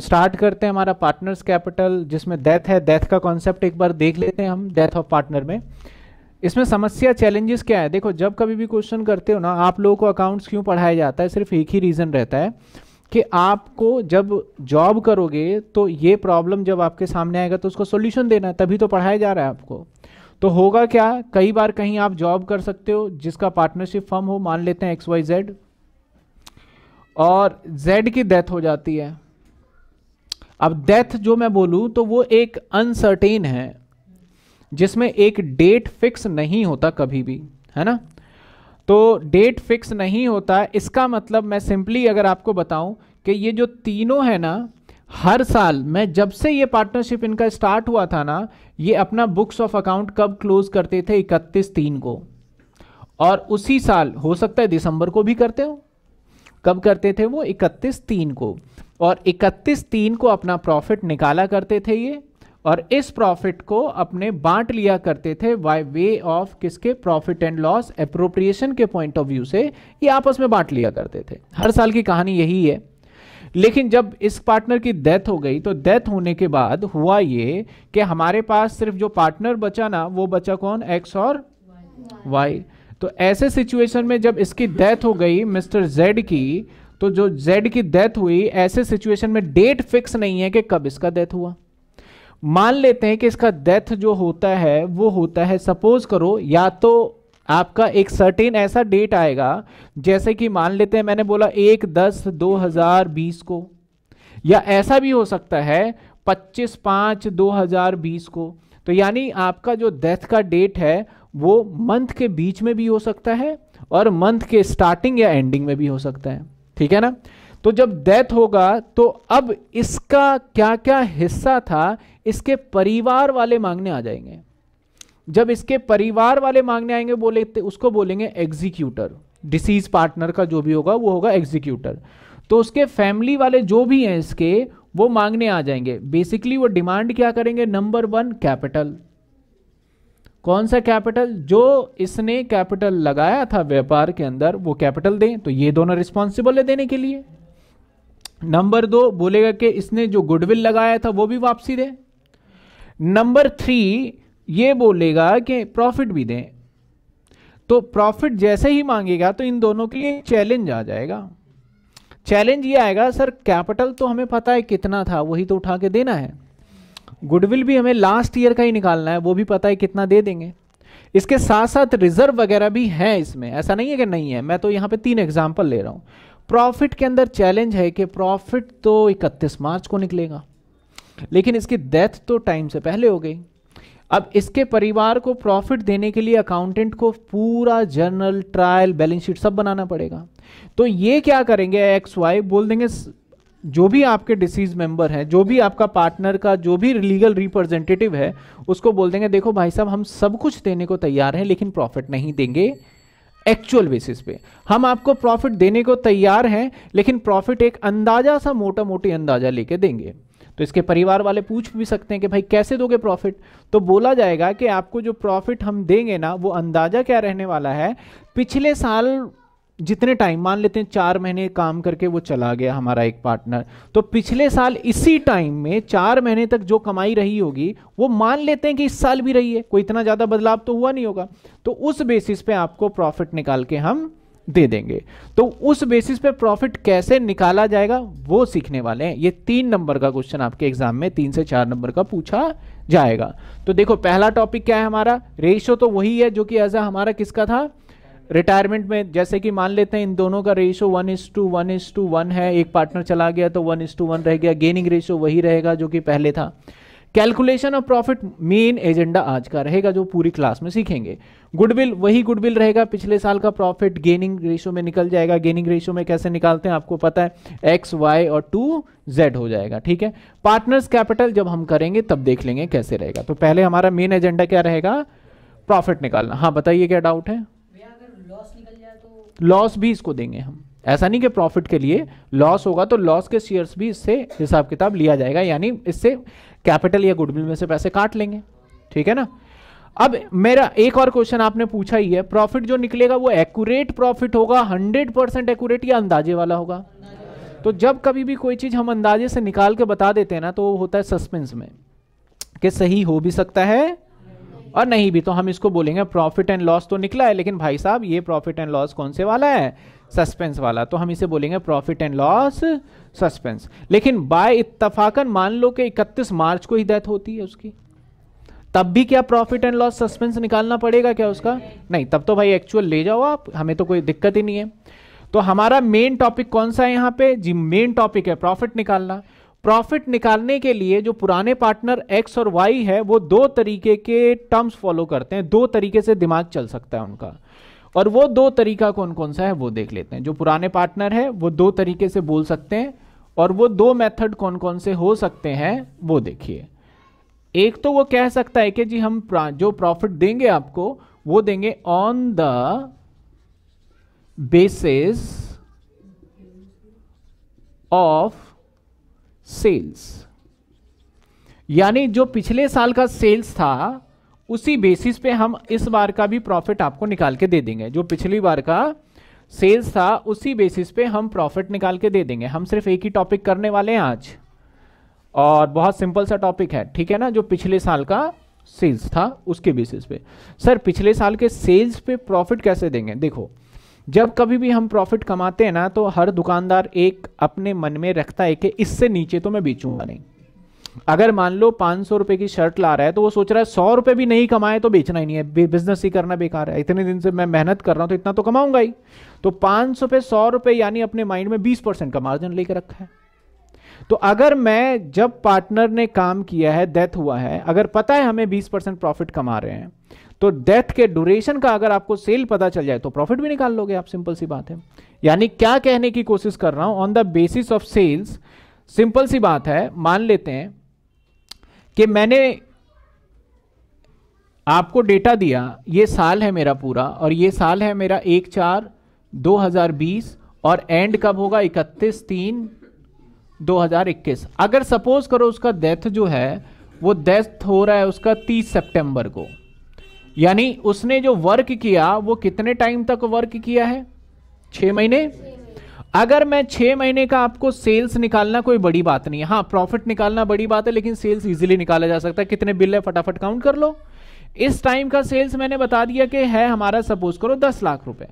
Start करते हैं हमारा पार्टनर्स कैपिटल जिसमें डेथ है डेथ का कॉन्सेप्ट एक बार देख लेते हैं हम डेथ ऑफ पार्टनर में इसमें समस्या चैलेंजेस क्या है देखो जब कभी भी क्वेश्चन करते हो ना आप लोगों को अकाउंट्स क्यों पढ़ाया जाता है सिर्फ एक ही रीज़न रहता है कि आपको जब जॉब करोगे तो ये प्रॉब्लम जब आपके सामने आएगा तो उसको सोल्यूशन देना है तभी तो पढ़ाया जा रहा है आपको तो होगा क्या कई बार कहीं आप जॉब कर सकते हो जिसका पार्टनरशिप फर्म हो मान लेते हैं एक्स वाई जेड और जेड की डेथ हो जाती है अब डेथ जो मैं बोलूं तो वो एक अनसर्टेन है जिसमें एक डेट फिक्स नहीं होता कभी भी है ना तो डेट फिक्स नहीं होता इसका मतलब मैं सिंपली अगर आपको बताऊं कि ये जो तीनों है ना हर साल मैं जब से ये पार्टनरशिप इनका स्टार्ट हुआ था ना ये अपना बुक्स ऑफ अकाउंट कब क्लोज करते थे इकतीस तीन को और उसी साल हो सकता है दिसंबर को भी करते हो कब करते थे वो इकतीस तीन को और 31 तीन को अपना प्रॉफिट निकाला करते थे ये और इस प्रॉफिट को अपने बांट लिया करते थे बाय वे ऑफ किसके प्रॉफिट एंड लॉस अप्रोप्रिएशन के पॉइंट ऑफ व्यू से ये आपस में बांट लिया करते थे हर साल की कहानी यही है लेकिन जब इस पार्टनर की डेथ हो गई तो डेथ होने के बाद हुआ ये कि हमारे पास सिर्फ जो पार्टनर बचा ना वो बचा कौन एक्स और वाई तो ऐसे सिचुएशन में जब इसकी डेथ हो गई मिस्टर जेड की तो जो जेड की डेथ हुई ऐसे सिचुएशन में डेट फिक्स नहीं है कि कब इसका डेथ हुआ मान लेते हैं कि इसका डेथ जो होता है वो होता है सपोज करो या तो आपका एक सर्टेन ऐसा डेट आएगा जैसे कि मान लेते हैं मैंने बोला एक दस दो हजार बीस को या ऐसा भी हो सकता है पच्चीस पाँच दो हजार बीस को तो यानी आपका जो डेथ का डेट है वो मंथ के बीच में भी हो सकता है और मंथ के स्टार्टिंग या एंडिंग में भी हो सकता है ठीक है ना तो जब डेथ होगा तो अब इसका क्या क्या हिस्सा था इसके परिवार वाले मांगने आ जाएंगे जब इसके परिवार वाले मांगने आएंगे बोले तो उसको बोलेंगे एग्जीक्यूटर डिसीज पार्टनर का जो भी होगा वो होगा एग्जीक्यूटर तो उसके फैमिली वाले जो भी हैं इसके वो मांगने आ जाएंगे बेसिकली वो डिमांड क्या करेंगे नंबर वन कैपिटल कौन सा कैपिटल जो इसने कैपिटल लगाया था व्यापार के अंदर वो कैपिटल दें तो ये दोनों रिस्पॉन्सिबल है देने के लिए नंबर दो बोलेगा कि इसने जो गुडविल लगाया था वो भी वापसी दें नंबर थ्री ये बोलेगा कि प्रॉफिट भी दें तो प्रॉफिट जैसे ही मांगेगा तो इन दोनों के लिए चैलेंज आ जाएगा चैलेंज ये आएगा सर कैपिटल तो हमें पता है कितना था वही तो उठा के देना है गुडविल भी हमें लास्ट ईयर का ही निकालना है वो भी पता है कितना दे देंगे इसके साथ साथ रिजर्व वगैरह भी है इसमें ऐसा नहीं है कि नहीं है मैं तो यहाँ पे तीन एग्जाम्पल ले रहा हूँ प्रॉफिट के अंदर चैलेंज है कि प्रॉफिट तो 31 मार्च को निकलेगा लेकिन इसकी डेथ तो टाइम से पहले हो गई अब इसके परिवार को प्रॉफिट देने के लिए अकाउंटेंट को पूरा जर्नल ट्रायल बैलेंस शीट सब बनाना पड़ेगा तो ये क्या करेंगे एक्स वाई बोल देंगे जो भी आपके डिसीज मेंबर हैं जो भी आपका पार्टनर का जो भी लीगल रिप्रेजेंटेटिव है उसको बोल देंगे देखो भाई साहब हम सब कुछ देने को तैयार हैं लेकिन प्रॉफिट नहीं देंगे एक्चुअल बेसिस पे हम आपको प्रॉफिट देने को तैयार हैं लेकिन प्रॉफिट एक अंदाजा सा मोटा मोटी अंदाजा लेके देंगे तो इसके परिवार वाले पूछ भी सकते हैं कि भाई कैसे दोगे प्रॉफिट तो बोला जाएगा कि आपको जो प्रॉफिट हम देंगे ना वो अंदाजा क्या रहने वाला है पिछले साल जितने टाइम मान लेते हैं चार महीने काम करके वो चला गया हमारा एक पार्टनर तो पिछले साल इसी टाइम में चार महीने तक जो कमाई रही होगी वो मान लेते हैं कि इस साल भी रही है कोई इतना ज़्यादा बदलाव तो हुआ नहीं होगा तो उस बेसिस पे आपको प्रॉफिट निकाल के हम दे देंगे तो उस बेसिस पे प्रॉफिट कैसे निकाला जाएगा वो सीखने वाले हैं ये तीन नंबर का क्वेश्चन आपके एग्जाम में तीन से चार नंबर का पूछा जाएगा तो देखो पहला टॉपिक क्या है हमारा रेशो तो वही है जो कि एज हमारा किसका था रिटायरमेंट में जैसे कि मान लेते हैं इन दोनों का ratio one is to one is to one है एक पार्टनर चला गया तो वन इज टू वन रह गया गेनिंग रेशियो वही रहेगा जो कि पहले था calculation of profit main agenda आज का रहेगा जो पूरी क्लास में सीखेंगे गुडविल वही गुडविल रहेगा पिछले साल का प्रॉफिट गेनिंग रेशो में निकल जाएगा गेनिंग रेशो में कैसे निकालते हैं आपको पता है एक्स वाई और टू जेड हो जाएगा ठीक है पार्टनर्स कैपिटल जब हम करेंगे तब देख लेंगे कैसे रहेगा तो पहले हमारा मेन एजेंडा क्या रहेगा प्रॉफिट निकालना हाँ बताइए क्या डाउट है लॉस भी इसको देंगे हम ऐसा नहीं कि प्रॉफिट के लिए लॉस होगा तो लॉस के शेयर्स भी इससे हिसाब किताब लिया जाएगा यानी इससे कैपिटल या गुडविल में से पैसे काट लेंगे ठीक है ना अब मेरा एक और क्वेश्चन आपने पूछा ही है प्रॉफिट जो निकलेगा वो एक्यूरेट प्रॉफिट होगा 100 परसेंट एक्यूरेट या अंदाजे वाला होगा तो जब कभी भी कोई चीज हम अंदाजे से निकाल के बता देते हैं ना तो वो होता है सस्पेंस में कि सही हो भी सकता है और नहीं भी तो हम इसको बोलेंगे प्रॉफिट एंड लॉस तो निकला है लेकिन भाई साहब ये प्रॉफिट एंड लॉस कौन से वाला है सस्पेंस वाला तो हम इसे बोलेंगे प्रॉफिट एंड लॉस सस्पेंस लेकिन बाय इतफाकन मान लो कि 31 मार्च को ही डेथ होती है उसकी तब भी क्या प्रॉफिट एंड लॉस सस्पेंस निकालना पड़ेगा क्या उसका नहीं तब तो भाई एक्चुअल ले जाओ आप हमें तो कोई दिक्कत ही नहीं है तो हमारा मेन टॉपिक कौन सा है यहाँ पे जी मेन टॉपिक है प्रॉफिट निकालना प्रॉफिट निकालने के लिए जो पुराने पार्टनर एक्स और वाई है वो दो तरीके के टर्म्स फॉलो करते हैं दो तरीके से दिमाग चल सकता है उनका और वो दो तरीका कौन कौन सा है वो देख लेते हैं जो पुराने पार्टनर है वो दो तरीके से बोल सकते हैं और वो दो मेथड कौन कौन से हो सकते हैं वो देखिए एक तो वो कह सकता है कि जी हम जो प्रॉफिट देंगे आपको वो देंगे on the basis of sales यानी जो पिछले साल का सेल्स था उसी बेसिस पे हम इस बार का भी प्रॉफिट आपको निकाल के दे देंगे जो पिछली बार का सेल्स था उसी बेसिस पे हम प्रॉफिट निकाल के दे देंगे हम सिर्फ एक ही टॉपिक करने वाले हैं आज और बहुत सिंपल सा टॉपिक है ठीक है ना जो पिछले साल का सेल्स था उसके बेसिस पे सर पिछले साल के सेल्स पे प्रॉफिट कैसे देंगे देखो जब कभी भी हम प्रॉफिट कमाते हैं ना तो हर दुकानदार एक अपने मन में रखता है कि इससे नीचे तो मैं बेचूंगा नहीं अगर मान लो पाँच सौ रुपये की शर्ट ला रहा है तो वो सोच रहा है सौ रुपये भी नहीं कमाए तो बेचना ही नहीं है बिजनेस ही करना बेकार है इतने दिन से मैं मेहनत कर रहा हूँ तो इतना तो कमाऊंगा ही तो पाँच सौ पे सौ रुपये यानी अपने माइंड में बीस परसेंट का मार्जिन लेकर रखा है तो अगर मैं जब पार्टनर ने काम किया है डेथ हुआ है अगर पता है हमें 20 परसेंट प्रॉफिट कमा रहे हैं तो डेथ के ड्यूरेशन का अगर आपको सेल पता चल जाए तो प्रॉफिट भी निकाल लोगे आप सिंपल सी बात है यानी क्या कहने की कोशिश कर रहा हूं on the basis of sales simple सी बात है मान लेते हैं कि मैंने आपको डेटा दिया ये साल है मेरा पूरा और ये साल है मेरा एक चार 2020 और एंड कब होगा इकतीस तीन 2021 अगर सपोज करो उसका डेथ जो है वो डेथ हो रहा है उसका 30 सितंबर को यानी उसने जो वर्क किया वो कितने टाइम तक वर्क किया है छः महीने अगर मैं छह महीने का आपको सेल्स निकालना कोई बड़ी बात नहीं है हाँ प्रॉफिट निकालना बड़ी बात है लेकिन सेल्स इजीली निकाला जा सकता है कितने बिल है फटाफट काउंट कर लो इस टाइम का सेल्स मैंने बता दिया कि है हमारा सपोज करो दस लाख रुपए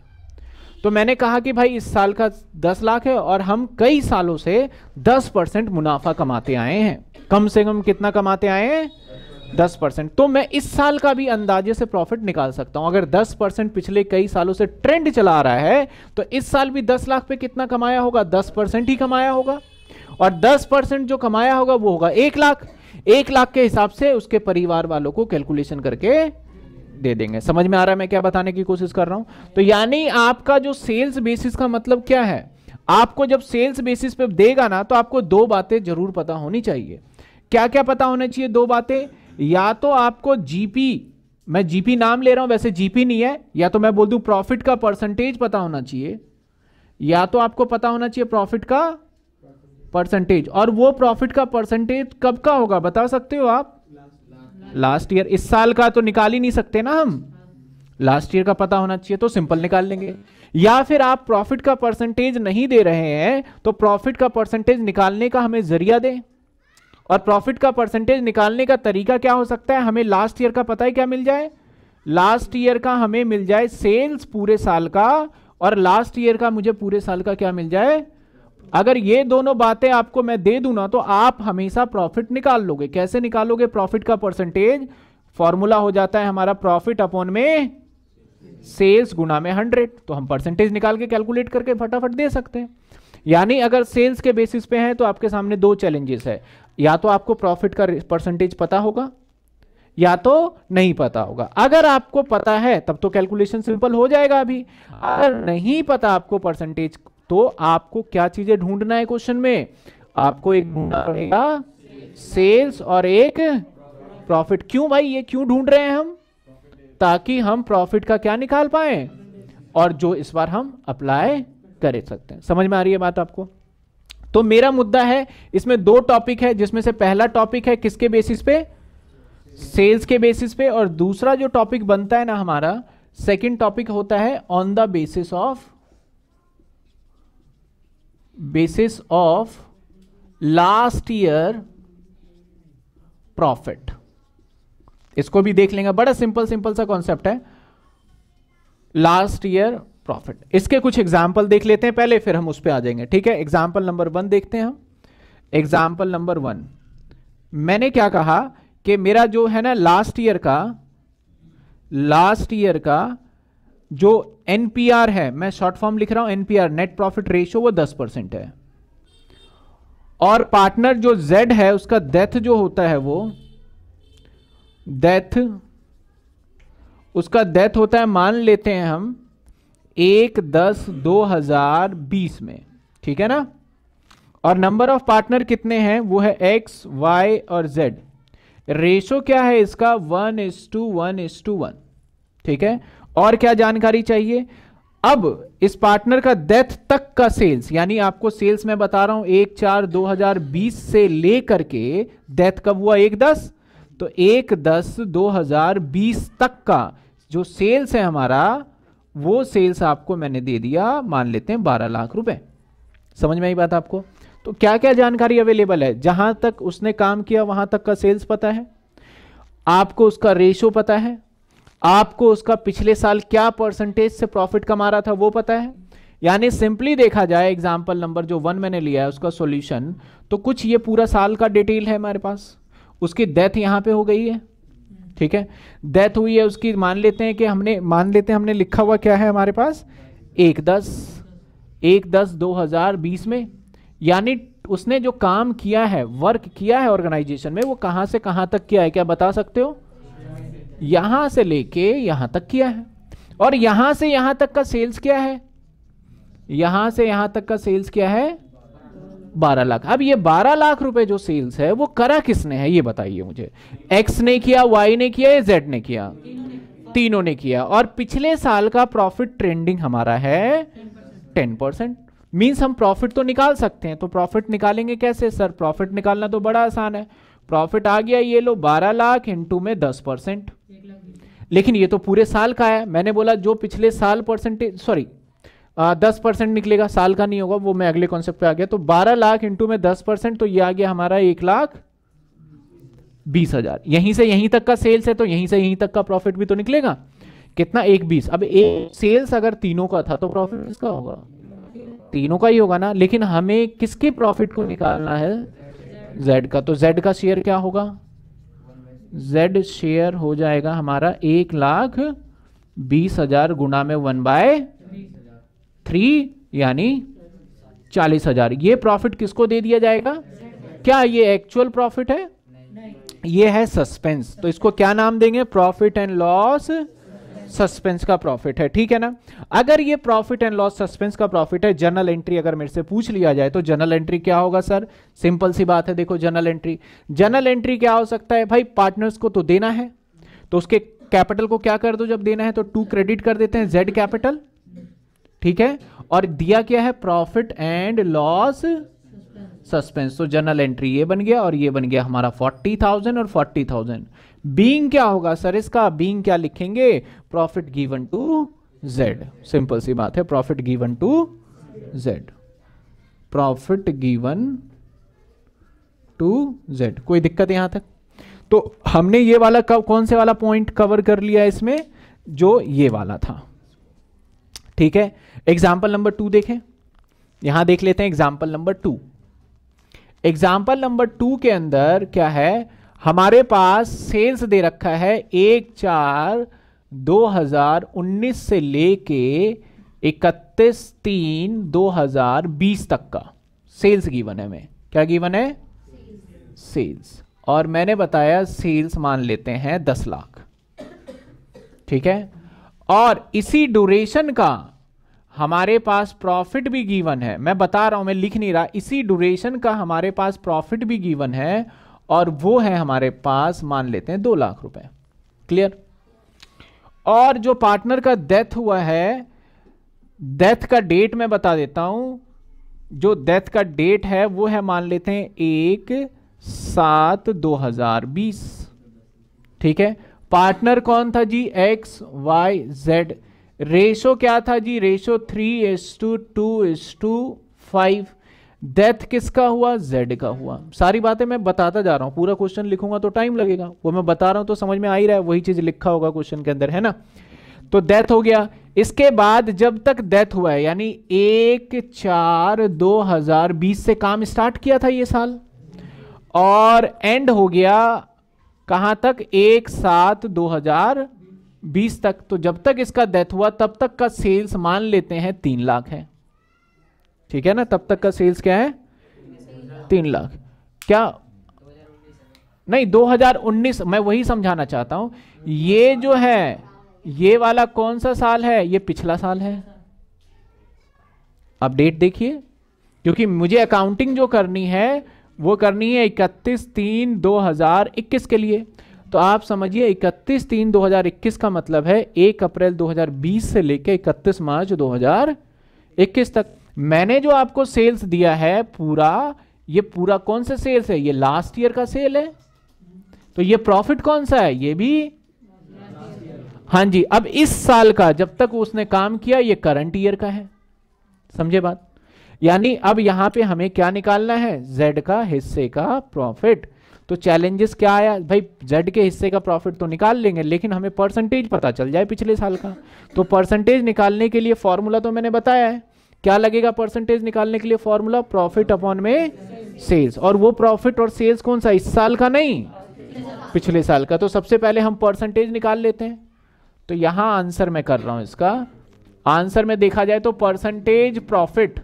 तो मैंने कहा कि भाई इस साल का दस लाख है और हम कई सालों से दस परसेंट मुनाफा कमाते आए हैं कम से कम कितना कमाते आए हैं दस परसेंट तो मैं इस साल का भी अंदाजे से प्रॉफिट निकाल सकता हूं अगर दस परसेंट पिछले कई सालों से ट्रेंड चला रहा है तो इस साल भी दस लाख पे कितना कमाया होगा दस परसेंट ही कमाया होगा और दस परसेंट जो कमाया होगा वो होगा एक लाख एक लाख के हिसाब से उसके परिवार वालों को कैलकुलेशन करके दे देंगे समझ में आ रहा है मैं क्या बताने की कोशिश कर रहा हूं तो यानी आपका जो सेल्स बेसिस का मतलब क्या है आपको जब सेल्स बेसिस पे देगा ना तो आपको दो बातें जरूर पता होनी चाहिए क्या क्या पता होना चाहिए दो बातें या तो आपको जीपी मैं जीपी नाम ले रहा हूं वैसे जीपी नहीं है या तो मैं बोल दू प्रॉफिट का परसेंटेज पता होना चाहिए या तो आपको पता होना चाहिए प्रॉफिट का परसेंटेज और वो प्रॉफिट का परसेंटेज कब का होगा बता सकते हो आप लास्ट ईयर इस साल का तो निकाल ही नहीं सकते ना हम लास्ट ईयर का पता होना चाहिए तो सिंपल निकाल लेंगे या फिर आप प्रॉफिट का परसेंटेज नहीं दे रहे हैं तो प्रॉफिट का परसेंटेज निकालने का हमें जरिया दें और प्रॉफिट का परसेंटेज निकालने का तरीका क्या हो सकता है हमें लास्ट ईयर का पता ही क्या मिल जाए लास्ट ईयर का हमें मिल जाए सेल्स पूरे साल का और लास्ट ईयर का मुझे पूरे साल का क्या मिल जाए अगर ये दोनों बातें आपको मैं दे दू ना तो आप हमेशा प्रॉफिट निकाल लोगे कैसे निकालोगे प्रॉफिट का परसेंटेज फॉर्मूला हो जाता है हमारा प्रॉफिट अपॉन में सेल्स गुना में हंड्रेड तो हम परसेंटेज निकाल के कैलकुलेट करके फटाफट दे सकते हैं यानी अगर सेल्स के बेसिस पे हैं तो आपके सामने दो चैलेंजेस है या तो आपको प्रॉफिट का परसेंटेज पता होगा या तो नहीं पता होगा अगर आपको पता है तब तो कैलकुलेशन सिंपल हो जाएगा अभी अगर नहीं पता आपको परसेंटेज तो आपको क्या चीजें ढूंढना है क्वेश्चन में आपको एक ढूंढना पड़ेगा सेल्स और एक प्रॉफिट क्यों भाई ये क्यों ढूंढ रहे हैं हम ताकि हम प्रॉफिट का क्या निकाल पाए और जो इस बार हम अप्लाई कर सकते हैं समझ में आ रही है बात आपको तो मेरा मुद्दा है इसमें दो टॉपिक है जिसमें से पहला टॉपिक है किसके बेसिस पे सेल्स के बेसिस पे और दूसरा जो टॉपिक बनता है ना हमारा सेकंड टॉपिक होता है on the basis of basis of last year profit इसको भी देख लेंगे बड़ा सिंपल सिंपल सा कॉन्सेप्ट है लास्ट ईयर प्रॉफिट इसके कुछ एग्जाम्पल देख लेते हैं पहले फिर हम उस पर आ जाएंगे ठीक है एग्जाम्पल नंबर वन देखते हैं हम एग्जाम्पल नंबर वन मैंने क्या कहा कि मेरा जो है ना लास्ट ईयर का लास्ट ईयर का जो एनपीआर है मैं शॉर्ट फॉर्म लिख रहा हूं एनपीआर नेट प्रॉफिट रेशियो वो दस परसेंट है और पार्टनर जो जेड है उसका डेथ जो होता है वो डेथ उसका डेथ होता है मान लेते हैं हम एक दस दो हजार बीस में ठीक है ना और नंबर ऑफ पार्टनर कितने हैं वो है एक्स वाई और जेड रेशो क्या है इसका one is to one is to one ठीक है और क्या जानकारी चाहिए अब इस पार्टनर का डेथ तक का सेल्स यानी आपको सेल्स में बता रहा हूं एक चार 2020 से लेकर के डेथ कब हुआ एक दस तो एक दस 2020 तक का जो सेल्स है हमारा वो सेल्स आपको मैंने दे दिया मान लेते हैं बारह लाख रुपए समझ में आई बात आपको तो क्या क्या जानकारी अवेलेबल है जहां तक उसने काम किया वहां तक का सेल्स पता है आपको उसका रेशो पता है आपको उसका पिछले साल क्या परसेंटेज से प्रॉफिट कमा रहा था वो पता है यानी सिंपली देखा जाए एग्जाम्पल नंबर जो वन मैंने लिया है उसका सोल्यूशन तो कुछ ये पूरा साल का डिटेल है हमारे पास उसकी डेथ यहाँ पे हो गई है ठीक है डेथ हुई है उसकी मान लेते हैं कि हमने मान लेते हैं हमने लिखा हुआ क्या है हमारे पास एक दस एक दस दो हजार बीस में यानी उसने जो काम किया है वर्क किया है ऑर्गेनाइजेशन में वो कहाँ से कहाँ तक किया है क्या बता सकते हो यहां से लेके यहां तक किया है और यहां से यहां तक का सेल्स क्या है यहां से यहां तक का सेल्स क्या है बारह लाख अब ये बारह लाख रुपए जो सेल्स है वो करा किसने है ये बताइए मुझे एक्स ने किया वाई ने किया या जेड ने किया तीनों ने किया और पिछले साल का प्रॉफिट ट्रेंडिंग हमारा है टेन परसेंट मीन्स हम प्रॉफिट तो निकाल सकते हैं तो प्रॉफिट निकालेंगे कैसे सर प्रॉफिट निकालना तो बड़ा आसान है प्रॉफिट आ गया ये लो बारह लाख इंटू में दस परसेंट लेकिन ये तो पूरे साल का है मैंने बोला जो पिछले साल परसेंटेज सॉरी दस परसेंट निकलेगा साल का नहीं होगा वो मैं अगले कॉन्सेप्ट पे आ गया तो बारह लाख इंटू में दस परसेंट तो ये आ गया हमारा एक लाख बीस हजार यहीं से यहीं तक का सेल्स है तो यहीं से यहीं तक का प्रॉफिट भी तो निकलेगा कितना एक बीस अब एक सेल्स अगर तीनों का था तो प्रॉफिट किसका होगा तीनों का ही होगा ना लेकिन हमें किसके प्रॉफिट को निकालना है जेड का तो जेड का शेयर क्या होगा z शेयर हो जाएगा हमारा एक लाख बीस हजार गुणा में वन बाय थ्री यानी चालीस हजार ये प्रॉफिट किसको दे दिया जाएगा क्या ये एक्चुअल प्रॉफिट है ये है सस्पेंस तो इसको क्या नाम देंगे प्रॉफिट एंड लॉस सस्पेंस का प्रॉफिट है ठीक है ना अगर ये प्रॉफिट एंड लॉस सस्पेंस का प्रॉफिट है जर्नल एंट्री अगर मेरे से पूछ लिया जाए तो जर्नल एंट्री क्या होगा सर सिंपल सी बात है देखो जर्नल एंट्री जर्नल एंट्री क्या हो सकता है भाई पार्टनर्स को तो देना है तो उसके कैपिटल को क्या कर दो जब देना है तो टू क्रेडिट कर देते हैं जेड कैपिटल ठीक है और दिया क्या है प्रॉफिट एंड लॉस सस्पेंस तो जर्नल एंट्री ये बन गया और ये बन गया हमारा फोर्टी थाउजेंड और फोर्टी थाउजेंड बींग क्या होगा सर इसका बींग क्या लिखेंगे profit given to Z simple सी बात है profit given to Z profit given to Z कोई दिक्कत यहां तक तो हमने ये वाला कौन से वाला पॉइंट कवर कर लिया इसमें जो ये वाला था ठीक है एग्जाम्पल नंबर टू देखें यहां देख लेते हैं example number two example number two के अंदर क्या है हमारे पास सेल्स दे रखा है एक चार 2019 से लेके इकतीस तीन 2020 तक का सेल्स गिवन है हमें क्या गिवन है सेल्स और मैंने बताया सेल्स मान लेते हैं दस लाख ठीक है और इसी ड्यूरेशन का हमारे पास प्रॉफिट भी गिवन है मैं बता रहा हूं मैं लिख नहीं रहा इसी ड्यूरेशन का हमारे पास प्रॉफिट भी गिवन है और वो है हमारे पास मान लेते हैं दो लाख रुपए क्लियर और जो पार्टनर का डेथ हुआ है डेथ का डेट मैं बता देता हूं जो डेथ का डेट है वो है मान लेते हैं एक सात दो हजार बीस ठीक है पार्टनर कौन था जी एक्स वाई जेड रेशो क्या था जी ratio three is to two is to five death किसका हुआ जेड का हुआ सारी बातें मैं बताता जा रहा हूं पूरा क्वेश्चन लिखूंगा तो टाइम लगेगा वो मैं बता रहा हूं तो समझ में आ ही रहा है वही चीज लिखा होगा क्वेश्चन के अंदर है ना तो डेथ हो गया इसके बाद जब तक डेथ हुआ है यानी एक चार दो हजार बीस से काम स्टार्ट किया था ये साल और एंड हो गया कहाँ तक एक सात दो हजार बीस तक तो जब तक इसका डेथ हुआ तब तक का सेल्स मान लेते हैं तीन लाख है ठीक है ना तब तक का सेल्स क्या है तीन लाख क्या नहीं 2019 मैं वही समझाना चाहता हूं ये जो है ये वाला कौन सा साल है ये पिछला साल है आप डेट देखिए क्योंकि मुझे अकाउंटिंग जो करनी है वो करनी है इकतीस तीन 2021 के लिए तो आप समझिए 31 तीन 2021 का मतलब है 1 अप्रैल 2020 से लेकर 31 मार्च 2021 तक मैंने जो आपको सेल्स दिया है पूरा ये पूरा कौन सा सेल्स है ये लास्ट ईयर का सेल है तो ये प्रॉफिट कौन सा है ये भी हाँ जी अब इस साल का जब तक उसने काम किया ये करंट ईयर का है समझे बात यानी अब यहां पे हमें क्या निकालना है जेड का हिस्से का प्रॉफिट तो चैलेंजेस क्या आया भाई जेड के हिस्से का प्रॉफिट तो निकाल लेंगे लेकिन हमें परसेंटेज पता चल जाए पिछले साल का तो परसेंटेज निकालने के लिए फॉर्मूला तो मैंने बताया है क्या लगेगा परसेंटेज निकालने के लिए फॉर्मूला प्रॉफिट अपॉन में सेल्स और वो प्रॉफिट और सेल्स कौन सा इस साल का नहीं पिछले साल का तो सबसे पहले हम परसेंटेज निकाल लेते हैं तो यहां आंसर मैं कर रहा हूं इसका आंसर में देखा जाए तो परसेंटेज प्रॉफिट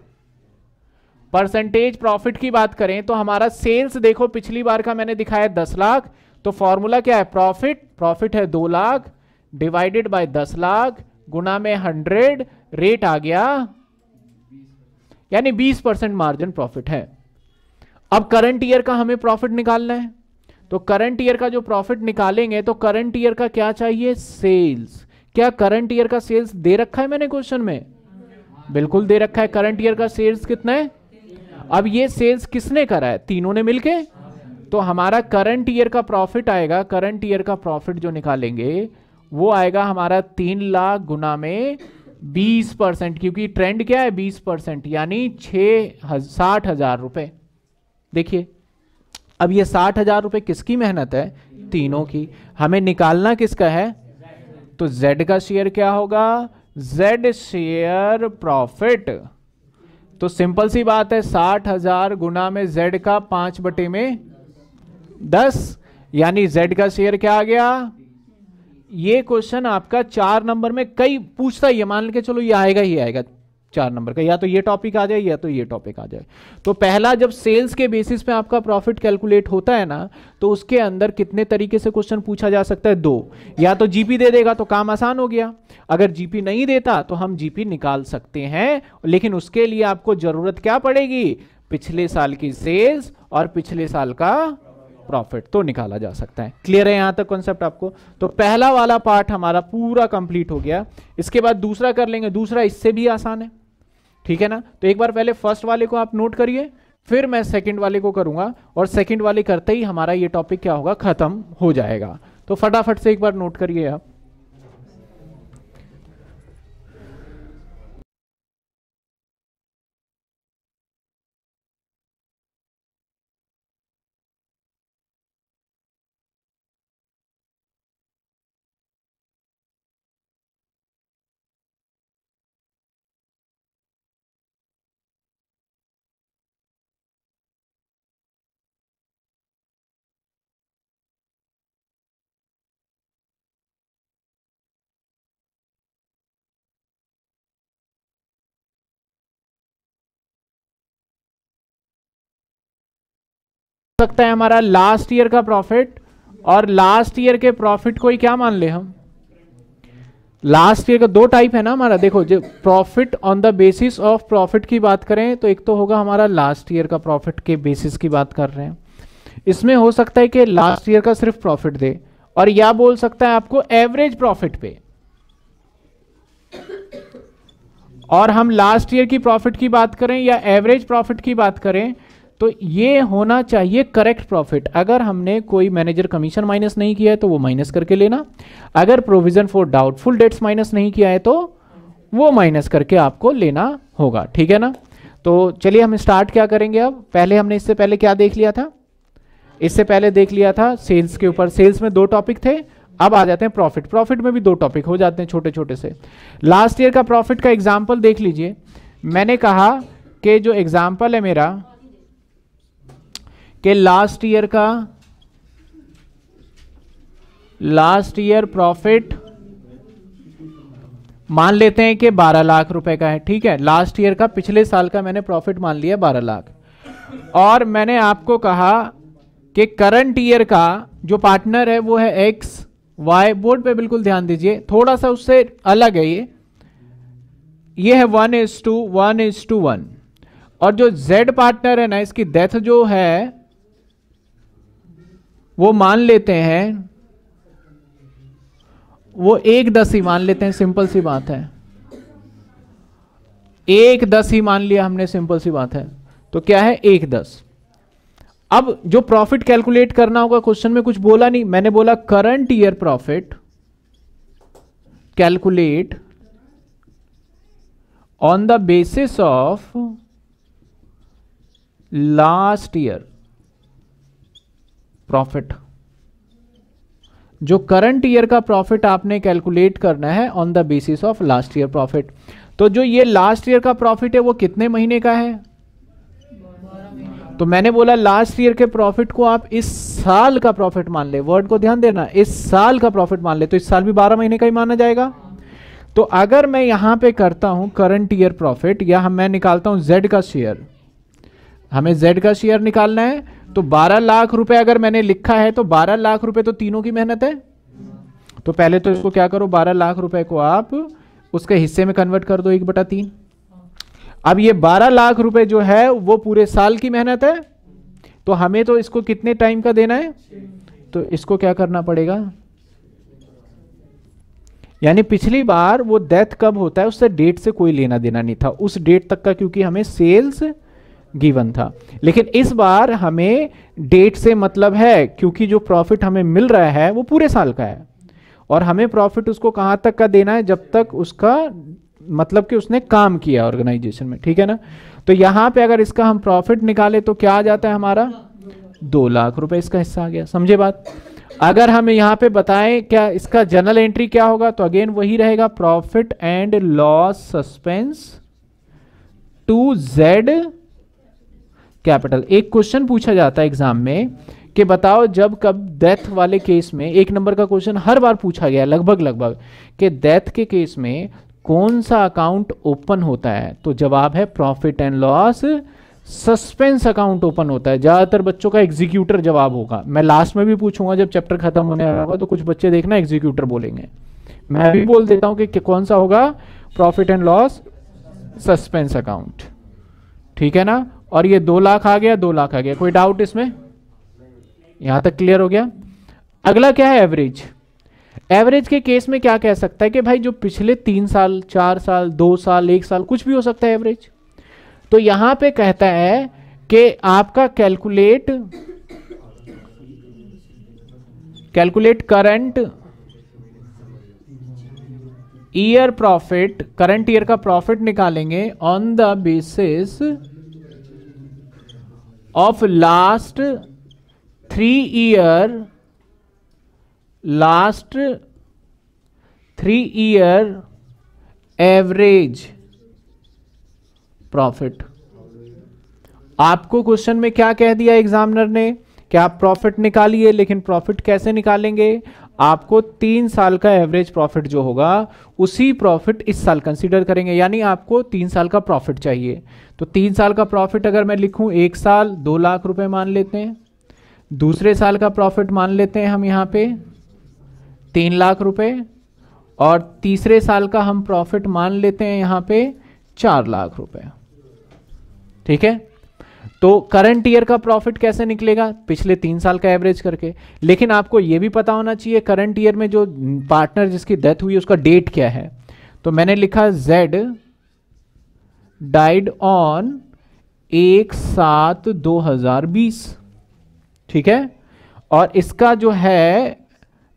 परसेंटेज प्रॉफिट की बात करें तो हमारा सेल्स देखो पिछली बार का मैंने दिखाया दस लाख तो फॉर्मूला क्या है प्रॉफिट प्रॉफिट है दो लाख डिवाइडेड बाय दस लाख गुना में हंड्रेड रेट आ गया यानी 20 परसेंट मार्जिन प्रॉफिट है अब करंट ईयर का हमें प्रॉफिट निकालना है तो करंट ईयर का जो प्रॉफिट निकालेंगे तो करंट ईयर का क्या चाहिए सेल्स क्या करंट ईयर का सेल्स दे रखा है मैंने क्वेश्चन में बिल्कुल दे रखा है करंट ईयर का सेल्स कितना है अब ये सेल्स किसने करा है तीनों ने मिलके तो हमारा करंट ईयर का प्रॉफिट आएगा करंट ईयर का प्रॉफिट जो निकालेंगे वो आएगा हमारा तीन लाख गुना में बीस परसेंट क्योंकि ट्रेंड क्या है बीस परसेंट यानी छः साठ हजार रुपये देखिए अब ये साठ हजार रुपये किसकी मेहनत है तीनों की हमें निकालना किसका है तो जेड का शेयर क्या होगा जेड शेयर प्रॉफिट तो सिंपल सी बात है साठ हजार गुना में जेड का पांच बटे में दस यानी जेड का शेयर क्या आ गया ये क्वेश्चन आपका चार नंबर में कई पूछता ही है मान के चलो ये आएगा ही आएगा चार नंबर का या तो ये टॉपिक आ जाए या तो ये टॉपिक आ जाए तो पहला जब सेल्स के बेसिस पे आपका प्रॉफिट कैलकुलेट होता है ना तो उसके अंदर कितने तरीके से क्वेश्चन पूछा जा सकता है दो या तो जीपी दे देगा तो काम आसान हो गया अगर जीपी नहीं देता तो हम जीपी निकाल सकते हैं लेकिन उसके लिए आपको जरूरत क्या पड़ेगी पिछले साल की सेल्स और पिछले साल का प्रॉफिट तो निकाला जा सकता है क्लियर है यहां तक कॉन्सेप्ट आपको तो पहला वाला पार्ट हमारा पूरा कंप्लीट हो गया इसके बाद दूसरा कर लेंगे दूसरा इससे भी आसान है ठीक है ना तो एक बार पहले फर्स्ट वाले को आप नोट करिए फिर मैं सेकंड वाले को करूंगा और सेकंड वाले करते ही हमारा ये टॉपिक क्या होगा खत्म हो जाएगा तो फटाफट से एक बार नोट करिए आप सकता है हमारा लास्ट ईयर का प्रॉफिट और लास्ट ईयर के प्रॉफिट को ही क्या मान ले हम लास्ट ईयर का दो टाइप है ना हमारा देखो जो profit on the basis of profit की बात करें तो एक तो होगा हमारा लास्ट ईयर का प्रॉफिट के बेसिस की बात कर रहे हैं इसमें हो सकता है कि लास्ट ईयर का सिर्फ प्रॉफिट दे और या बोल सकता है आपको एवरेज प्रॉफिट पे और हम लास्ट ईयर की प्रॉफिट की बात करें या एवरेज प्रॉफिट की बात करें तो ये होना चाहिए करेक्ट प्रॉफिट अगर हमने कोई मैनेजर कमीशन माइनस नहीं किया है तो वो माइनस करके लेना अगर provision for doubtful debts minus नहीं किया है तो वो माइनस करके आपको लेना होगा ठीक है ना तो चलिए हम स्टार्ट क्या करेंगे अब पहले हमने इससे पहले क्या देख लिया था इससे पहले देख लिया था सेल्स के ऊपर सेल्स में दो टॉपिक थे अब आ जाते हैं प्रॉफिट प्रॉफिट में भी दो टॉपिक हो जाते हैं छोटे छोटे से लास्ट ईयर का प्रॉफिट का एग्जाम्पल देख लीजिए मैंने कहा कि जो एग्जाम्पल है मेरा कि लास्ट ईयर का लास्ट ईयर प्रॉफिट मान लेते हैं कि 12 लाख रुपए का है ठीक है लास्ट ईयर का पिछले साल का मैंने प्रॉफिट मान लिया 12 लाख और मैंने आपको कहा कि करंट ईयर का जो पार्टनर है वो है एक्स वाई बोर्ड पे बिल्कुल ध्यान दीजिए थोड़ा सा उससे अलग है ये ये है one is to one is to one और जो जेड पार्टनर है ना इसकी डेथ जो है वो मान लेते हैं वो एक दस ही मान लेते हैं सिंपल सी बात है एक दस ही मान लिया हमने सिंपल सी बात है तो क्या है एक दस अब जो प्रॉफिट कैलकुलेट करना होगा क्वेश्चन में कुछ बोला नहीं मैंने बोला current year profit calculate on the basis of last year profit जो करंट ईयर का प्रॉफिट आपने कैलकुलेट करना है on the basis of last year profit तो जो ये लास्ट ईयर का प्रॉफिट है वो कितने महीने का है तो मैंने बोला लास्ट ईयर के प्रॉफिट को आप इस साल का प्रॉफिट मान ले वर्ड को ध्यान देना इस साल का प्रॉफिट मान ले तो इस साल भी बारह महीने का ही माना जाएगा तो अगर मैं यहां पे करता हूं करंट ईयर प्रॉफिट या मैं निकालता हूं जेड का शेयर हमें जेड का शेयर निकालना है तो 12 लाख रुपए अगर मैंने लिखा है तो 12 लाख रुपए तो तीनों की मेहनत है तो पहले तो इसको क्या करो 12 लाख रुपए को आप उसके हिस्से में कन्वर्ट कर दो एक बटा तीन अब ये 12 लाख रुपए जो है वो पूरे साल की मेहनत है तो हमें तो इसको कितने टाइम का देना है तो इसको क्या करना पड़ेगा यानी पिछली बार वो डेथ कब होता है उससे डेट से कोई लेना देना नहीं था उस डेट तक का क्योंकि हमें सेल्स गिवन था लेकिन इस बार हमें डेट से मतलब है क्योंकि जो प्रॉफिट हमें मिल रहा है वो पूरे साल का है और हमें प्रॉफिट उसको कहां तक का देना है जब तक उसका मतलब कि उसने काम किया ऑर्गेनाइजेशन में ठीक है ना तो यहां पे अगर इसका हम प्रॉफिट निकाले तो क्या आ जाता है हमारा दो लाख रुपए इसका हिस्सा आ गया समझे बात अगर हम यहां पे बताएं क्या इसका जनरल एंट्री क्या होगा तो अगेन वही रहेगा profit and loss suspense to Z capital एक क्वेश्चन पूछा जाता है एग्जाम में कि बताओ जब कब डेथ वाले केस में एक नंबर का क्वेश्चन हर बार पूछा गया लगभग लगभग कि डेथ के केस में कौन सा अकाउंट ओपन होता है तो जवाब है profit and loss suspense account open होता है ज़्यादातर बच्चों का एग्जीक्यूटर जवाब होगा मैं लास्ट में भी पूछूंगा जब चैप्टर खत्म होने वाला होगा तो कुछ बच्चे देखना एग्जीक्यूटर बोलेंगे मैं भी बोल देता हूँ कि कौन सा होगा profit and loss suspense account ठीक है ना और ये दो लाख आ गया दो लाख आ गया कोई डाउट इसमें यहां तक क्लियर हो गया अगला क्या है एवरेज एवरेज के केस में क्या कह सकता है कि भाई जो पिछले तीन साल चार साल दो साल एक साल कुछ भी हो सकता है एवरेज तो यहां पे कहता है कि आपका calculate calculate current year profit current year का प्रॉफिट निकालेंगे on the basis of last three year last three year average profit आपको क्वेश्चन में क्या कह दिया एग्जामिनर ने कि आप प्रॉफिट निकालिए लेकिन प्रॉफिट कैसे निकालेंगे आपको तीन साल का एवरेज प्रॉफिट जो होगा उसी प्रॉफिट इस साल कंसीडर करेंगे यानी आपको तीन साल का प्रॉफिट चाहिए तो तीन साल का प्रॉफिट अगर मैं लिखूं एक साल दो लाख रुपए मान लेते हैं दूसरे साल का प्रॉफिट मान लेते हैं हम यहां पे तीन लाख रुपए और तीसरे साल का हम प्रॉफिट मान लेते हैं यहां पे चार लाख रुपए ठीक है तो करंट ईयर का प्रॉफिट कैसे निकलेगा पिछले तीन साल का एवरेज करके लेकिन आपको ये भी पता होना चाहिए करंट ईयर में जो पार्टनर जिसकी डेथ हुई उसका डेट क्या है तो मैंने लिखा जेड डाइड ऑन एक सात दो हजार बीस ठीक है और इसका जो है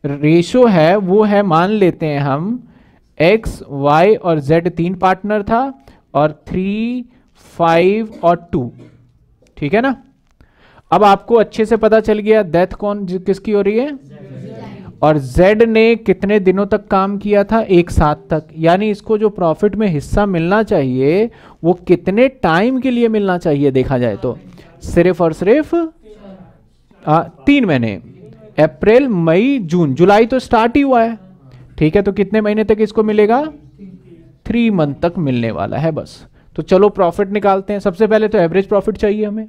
रेशो है वो है मान लेते हैं हम एक्स वाई और जेड तीन पार्टनर था और थ्री फाइव और टू ठीक है ना अब आपको अच्छे से पता चल गया डेथ कौन किसकी हो रही है और जेड ने कितने दिनों तक काम किया था एक साथ तक यानी इसको जो प्रॉफिट में हिस्सा मिलना चाहिए वो कितने टाइम के लिए मिलना चाहिए देखा जाए तो सिर्फ और सिर्फ हाँ, तीन महीने अप्रैल मई जून जुलाई तो स्टार्ट ही हुआ है ठीक है तो कितने महीने तक इसको मिलेगा थ्री मंथ तक मिलने वाला है बस तो चलो प्रॉफिट निकालते हैं सबसे पहले तो एवरेज प्रॉफिट चाहिए हमें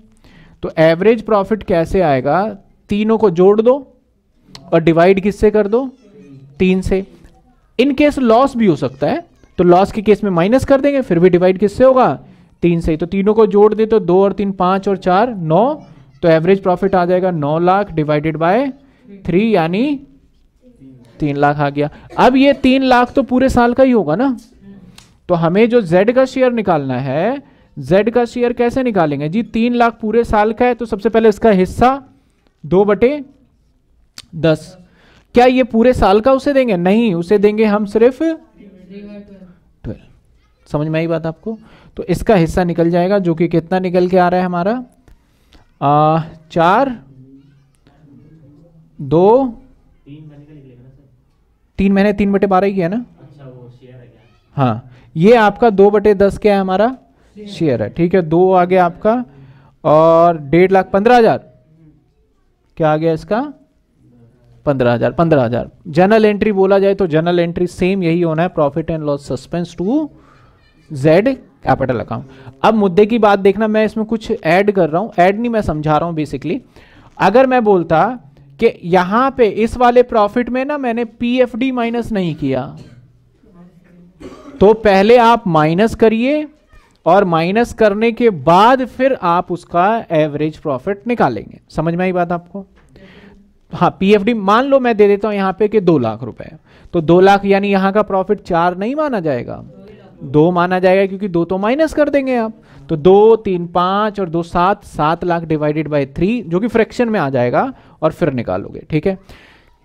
तो एवरेज प्रॉफिट कैसे आएगा तीनों को जोड़ दो और डिवाइड किससे कर दो तीन से इन केस लॉस भी हो सकता है तो लॉस के केस में माइनस कर देंगे फिर भी डिवाइड किससे होगा तीन से तो तीनों को जोड़ दे तो दो और तीन पांच और चार नौ तो एवरेज प्रॉफिट आ जाएगा नौ लाख डिवाइडेड बाय थ्री यानी तीन लाख आ गया अब ये तीन लाख तो पूरे साल का ही होगा ना तो हमें जो जेड का शेयर निकालना है जेड का शेयर कैसे निकालेंगे जी तीन लाख पूरे साल का है तो सबसे पहले इसका हिस्सा दो बटे दस क्या ये पूरे साल का उसे देंगे नहीं उसे देंगे हम सिर्फ ट्वेल्व समझ में आई बात आपको तो इसका हिस्सा निकल जाएगा जो कि कितना निकल के आ रहा है हमारा आ, चार दो तीन महीने तीन बटे बारह ही है ना अच्छा, वो है क्या? हाँ ये आपका दो बटे दस क्या है हमारा शेयर है ठीक है दो आ गया आपका और डेढ़ लाख पंद्रह हजार क्या आ गया इसका पंद्रह हजार पंद्रह हजार जनरल एंट्री बोला जाए तो जनरल एंट्री सेम यही होना है profit and loss suspense to Z capital account अब मुद्दे की बात देखना मैं इसमें कुछ ऐड कर रहा हूं ऐड नहीं मैं समझा रहा हूं बेसिकली अगर मैं बोलता कि यहां पे इस वाले प्रॉफिट में ना मैंने पी एफ डी माइनस नहीं किया तो पहले आप माइनस करिए और माइनस करने के बाद फिर आप उसका एवरेज प्रॉफिट निकालेंगे समझ में आई बात आपको हाँ पीएफडी मान लो मैं दे देता हूं यहां पे कि दो लाख रुपए तो दो लाख यानी यहां का प्रॉफिट चार नहीं माना जाएगा दो माना जाएगा क्योंकि दो तो माइनस कर देंगे आप तो दो तीन पांच और दो सात सात लाख डिवाइडेड बाय थ्री जो कि फ्रैक्शन में आ जाएगा और फिर निकालोगे ठीक है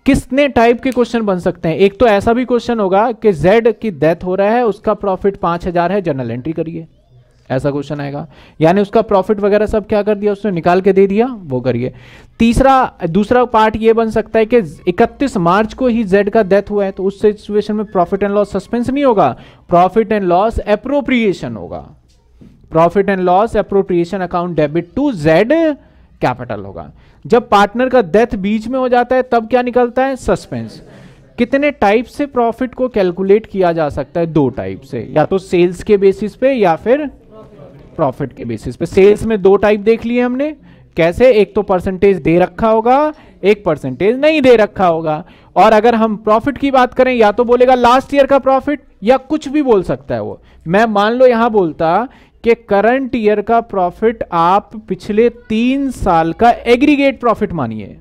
किसने टाइप के क्वेश्चन बन सकते हैं एक तो ऐसा भी क्वेश्चन होगा कि जेड की डेथ हो रहा है उसका प्रॉफिट पांच हजार है जर्नल एंट्री करिए ऐसा क्वेश्चन आएगा यानी उसका प्रॉफिट वगैरह सब क्या कर दिया उसने निकाल के दे दिया वो करिए तीसरा दूसरा पार्ट ये बन सकता है कि 31 मार्च को ही जेड का डेथ हुआ है तो उस सिचुएशन में प्रॉफिट एंड लॉस सस्पेंस नहीं होगा प्रॉफिट एंड लॉस अप्रोप्रिएशन होगा profit and loss appropriation account debit to Z capital होगा जब पार्टनर का डेथ बीच में हो जाता है तब क्या निकलता है सस्पेंस कितने टाइप से प्रॉफिट को कैलकुलेट किया जा सकता है दो टाइप से या तो सेल्स के बेसिस पे या फिर प्रॉफिट के बेसिस पे सेल्स में दो टाइप देख लिए हमने कैसे एक तो परसेंटेज दे रखा होगा एक परसेंटेज नहीं दे रखा होगा और अगर हम प्रॉफिट की बात करें या तो बोलेगा लास्ट ईयर का प्रॉफिट या कुछ भी बोल सकता है वो मैं मान लो यहां बोलता कि करंट ईयर का प्रॉफिट आप पिछले तीन साल का एग्रीगेट प्रॉफिट मानिए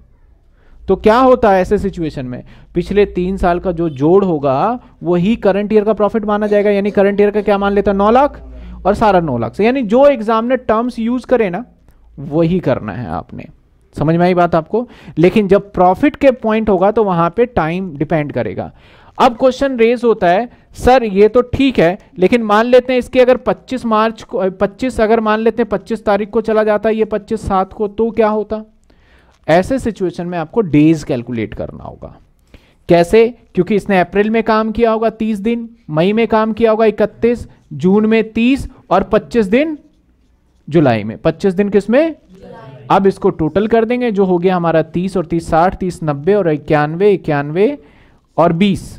तो क्या होता है ऐसे सिचुएशन में पिछले तीन साल का जो जोड़ होगा वही करंट ईयर का प्रॉफिट माना जाएगा यानी करंट ईयर का क्या मान लेता है नौ लाख और सारा नौ लाख से यानी जो एग्जाम ने टर्म्स यूज करे ना वही करना है आपने समझ में आई बात आपको लेकिन जब प्रॉफिट के पॉइंट होगा तो वहां पे टाइम डिपेंड करेगा अब क्वेश्चन रेज होता है सर ये तो ठीक है लेकिन मान लेते हैं इसके अगर 25 मार्च को 25 अगर मान लेते हैं 25 तारीख को चला जाता है ये 25 सात को तो क्या होता ऐसे सिचुएशन में आपको डेज कैलकुलेट करना होगा कैसे क्योंकि इसने अप्रैल में काम किया होगा 30 दिन मई में काम किया होगा 31 जून में 30 और 25 दिन जुलाई में 25 दिन किसमें अब इसको टोटल कर देंगे जो हो गया हमारा 30 और 30 60 30 90 और इक्यानवे इक्यानवे और बीस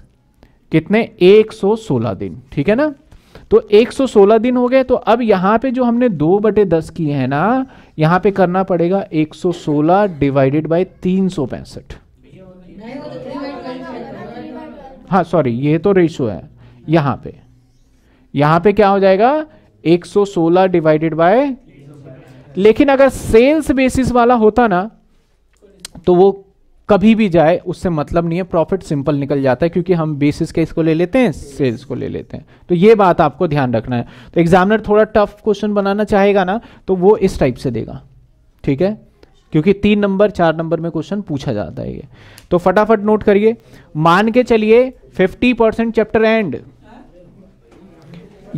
कितने 116 दिन ठीक है ना तो 116 दिन हो गए तो अब यहां पे जो हमने दो बटे दस किए हैं ना यहां पे करना पड़ेगा 116 डिवाइडेड बाय तीन सौ पैंसठ हाँ सॉरी ये तो रेशो है यहां पे यहां पे क्या हो जाएगा 116 डिवाइडेड बाय लेकिन अगर सेल्स बेसिस वाला होता ना तो वो कभी भी जाए उससे मतलब नहीं है प्रॉफिट सिंपल निकल जाता है क्योंकि हम बेसिस के को ले लेते हैं सेल्स को ले लेते हैं तो ये बात आपको ध्यान रखना है तो एग्जामिनर थोड़ा टफ क्वेश्चन बनाना चाहेगा ना तो वो इस टाइप से देगा ठीक है क्योंकि तीन नंबर चार नंबर में क्वेश्चन पूछा जाता है ये तो फटाफट नोट करिए मान के चलिए 50 परसेंट चैप्टर एंड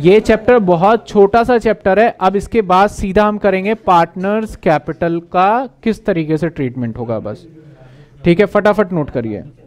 ये चैप्टर बहुत छोटा सा चैप्टर है अब इसके बाद सीधा हम करेंगे पार्टनर्स कैपिटल का किस तरीके से ट्रीटमेंट होगा बस ठीक है फटाफट नोट करिए